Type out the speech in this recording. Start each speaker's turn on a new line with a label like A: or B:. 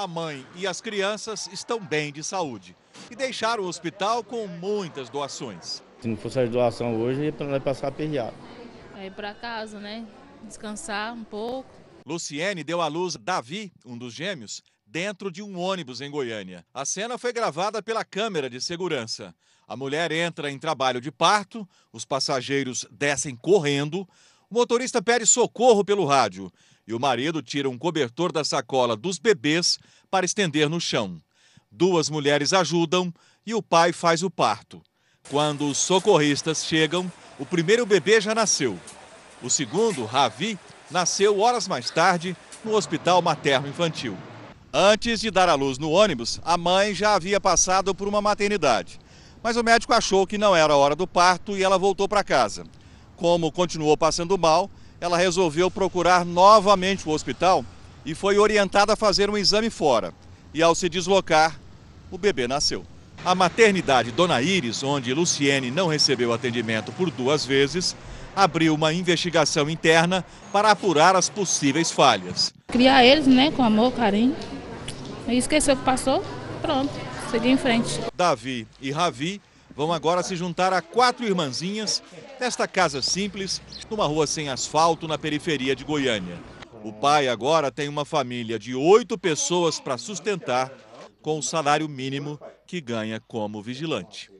A: a mãe e as crianças estão bem de saúde e deixaram o hospital com muitas doações. Se não fosse a doação hoje, ia para passar aperreado. É ir para casa, né? Descansar um pouco. Luciene deu à luz Davi, um dos gêmeos, dentro de um ônibus em Goiânia. A cena foi gravada pela câmera de segurança. A mulher entra em trabalho de parto, os passageiros descem correndo, o motorista pede socorro pelo rádio e o marido tira um cobertor da sacola dos bebês para estender no chão. Duas mulheres ajudam e o pai faz o parto. Quando os socorristas chegam, o primeiro bebê já nasceu. O segundo, Ravi, nasceu horas mais tarde no Hospital Materno Infantil. Antes de dar à luz no ônibus, a mãe já havia passado por uma maternidade. Mas o médico achou que não era a hora do parto e ela voltou para casa. Como continuou passando mal, ela resolveu procurar novamente o hospital e foi orientada a fazer um exame fora. E ao se deslocar, o bebê nasceu. A maternidade Dona Iris, onde Luciene não recebeu atendimento por duas vezes, abriu uma investigação interna para apurar as possíveis falhas. Criar eles, né, com amor, carinho. E esqueceu o que passou, pronto, seguir em frente. Davi e Ravi vão agora se juntar a quatro irmãzinhas nesta casa simples, numa rua sem asfalto na periferia de Goiânia. O pai agora tem uma família de oito pessoas para sustentar com o salário mínimo que ganha como vigilante.